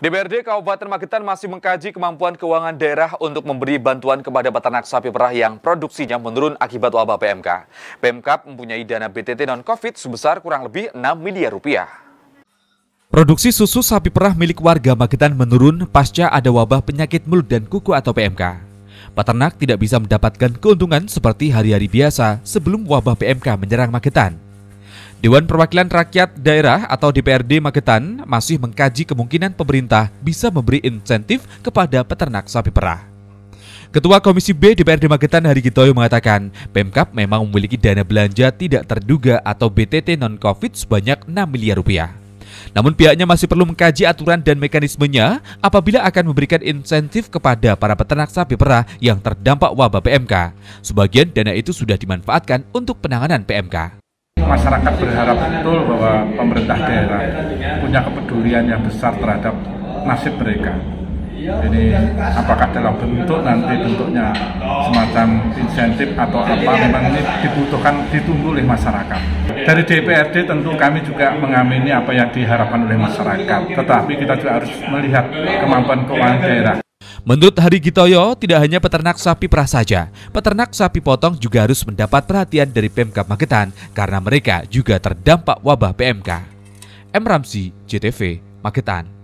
DPRD Kabupaten Magetan masih mengkaji kemampuan keuangan daerah untuk memberi bantuan kepada peternak sapi perah yang produksinya menurun akibat wabah PMK. Pemkap mempunyai dana BTT non-COVID sebesar kurang lebih 6 miliar rupiah. Produksi susu sapi perah milik warga Magetan menurun pasca ada wabah penyakit mulut dan kuku atau PMK. Peternak tidak bisa mendapatkan keuntungan seperti hari-hari biasa sebelum wabah PMK menyerang Magetan. Dewan Perwakilan Rakyat Daerah atau DPRD Magetan masih mengkaji kemungkinan pemerintah bisa memberi insentif kepada peternak sapi perah. Ketua Komisi B DPRD Magetan Hari Gitoyo mengatakan, Pemkap memang memiliki dana belanja tidak terduga atau BTT non-COVID sebanyak 6 miliar rupiah. Namun pihaknya masih perlu mengkaji aturan dan mekanismenya apabila akan memberikan insentif kepada para peternak sapi perah yang terdampak wabah PMK. Sebagian dana itu sudah dimanfaatkan untuk penanganan PMK masyarakat berharap betul bahwa pemerintah daerah punya kepedulian yang besar terhadap nasib mereka. Ini apakah dalam bentuk nanti bentuknya semacam insentif atau apa memang ini dibutuhkan ditunggu oleh masyarakat. Dari DPRD tentu kami juga mengamini apa yang diharapkan oleh masyarakat, tetapi kita juga harus melihat kemampuan keuangan daerah. Menurut Hari Gitoyo, tidak hanya peternak sapi perah saja, peternak sapi potong juga harus mendapat perhatian dari PMK Magetan karena mereka juga terdampak wabah PMK. M. Ramzi, JTV, Magetan.